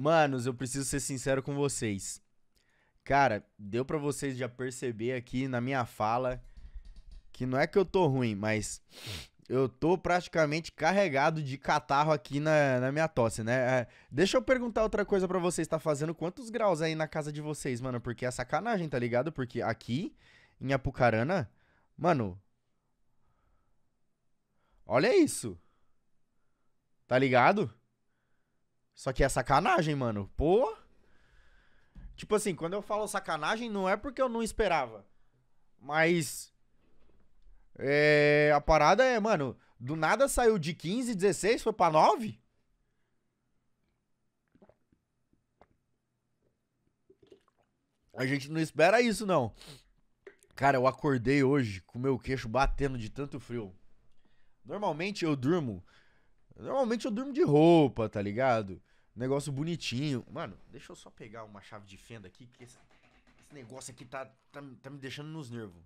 Manos, eu preciso ser sincero com vocês. Cara, deu para vocês já perceber aqui na minha fala que não é que eu tô ruim, mas eu tô praticamente carregado de catarro aqui na, na minha tosse, né? É, deixa eu perguntar outra coisa para vocês. Tá fazendo quantos graus aí na casa de vocês, mano? Porque é sacanagem, tá ligado? Porque aqui em Apucarana, mano, Olha isso. Tá ligado? Só que é sacanagem, mano. Pô. Tipo assim, quando eu falo sacanagem, não é porque eu não esperava. Mas. É, a parada é, mano, do nada saiu de 15, 16, foi pra 9? A gente não espera isso, não. Cara, eu acordei hoje com meu queixo batendo de tanto frio. Normalmente eu durmo. Normalmente eu durmo de roupa, tá ligado? Negócio bonitinho. Mano, deixa eu só pegar uma chave de fenda aqui, porque esse, esse negócio aqui tá, tá, tá me deixando nos nervos.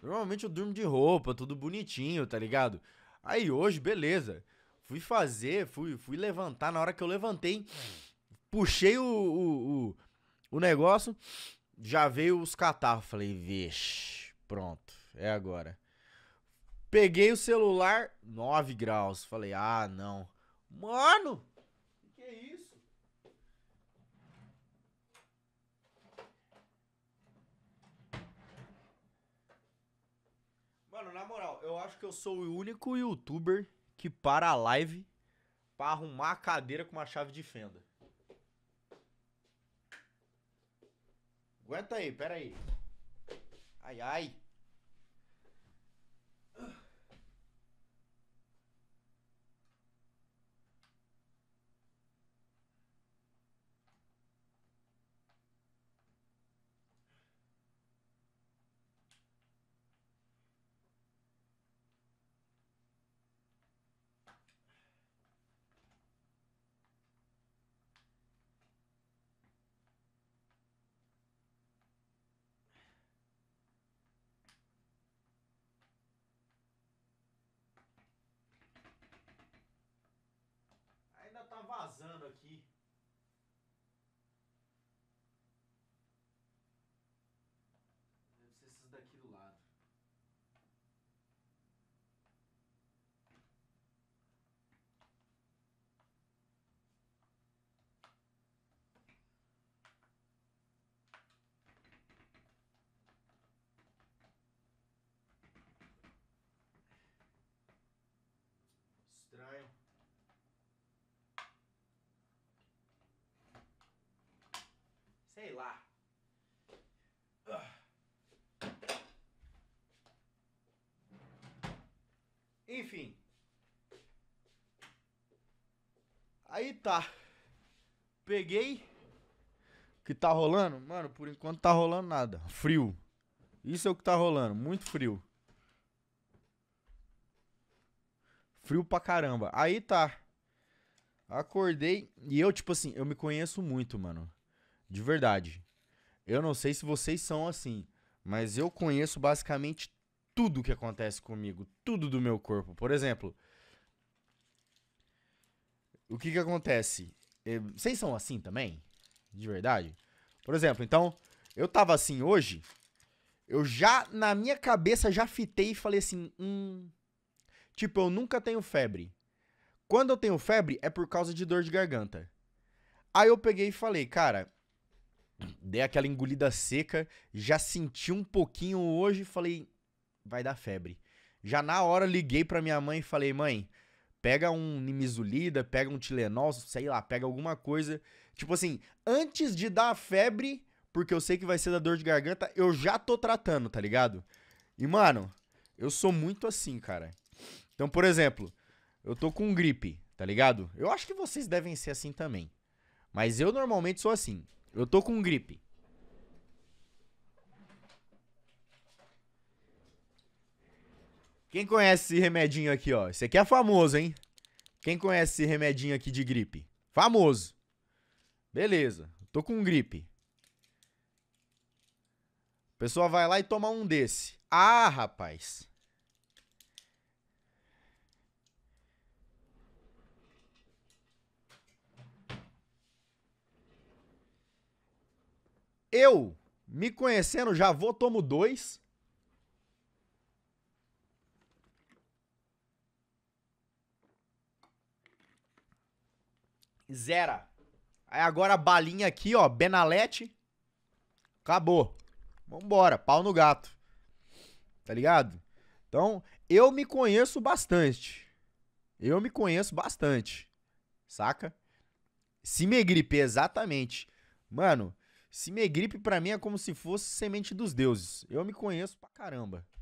Normalmente eu durmo de roupa, tudo bonitinho, tá ligado? Aí hoje, beleza. Fui fazer, fui, fui levantar. Na hora que eu levantei, puxei o, o, o, o negócio, já veio os catarros. Falei, vixe, pronto, é agora. Peguei o celular, 9 graus. Falei, ah, não. Mano! Que é isso? Mano, na moral, eu acho que eu sou o único youtuber que para a live para arrumar a cadeira com uma chave de fenda. Aguenta aí, pera aí. Ai, ai. vazando aqui. Deve ser esses daqui do Enfim. Aí tá. Peguei. Que tá rolando? Mano, por enquanto tá rolando nada. Frio. Isso é o que tá rolando. Muito frio. Frio pra caramba. Aí tá. Acordei. E eu, tipo assim, eu me conheço muito, mano. De verdade. Eu não sei se vocês são assim. Mas eu conheço basicamente tudo que acontece comigo, tudo do meu corpo. Por exemplo, o que que acontece? É, vocês são assim também? De verdade? Por exemplo, então, eu tava assim hoje, eu já, na minha cabeça, já fitei e falei assim, hum... Tipo, eu nunca tenho febre. Quando eu tenho febre, é por causa de dor de garganta. Aí eu peguei e falei, cara, dei aquela engolida seca, já senti um pouquinho hoje, falei, vai dar febre. Já na hora liguei pra minha mãe e falei, mãe, pega um Nimizulida, pega um Tilenol, sei lá, pega alguma coisa. Tipo assim, antes de dar a febre, porque eu sei que vai ser da dor de garganta, eu já tô tratando, tá ligado? E, mano, eu sou muito assim, cara. Então, por exemplo, eu tô com gripe, tá ligado? Eu acho que vocês devem ser assim também. Mas eu normalmente sou assim. Eu tô com gripe. Quem conhece esse remedinho aqui, ó? Esse aqui é famoso, hein? Quem conhece esse remedinho aqui de gripe? Famoso. Beleza, tô com gripe. A pessoa vai lá e toma um desse. Ah, rapaz. Eu, me conhecendo, já vou tomo dois. Zera. Aí agora a balinha aqui, ó, Benalete. Acabou. Vambora, pau no gato. Tá ligado? Então, eu me conheço bastante. Eu me conheço bastante. Saca? Se me gripe, exatamente. Mano, se me gripe pra mim é como se fosse semente dos deuses. Eu me conheço pra caramba.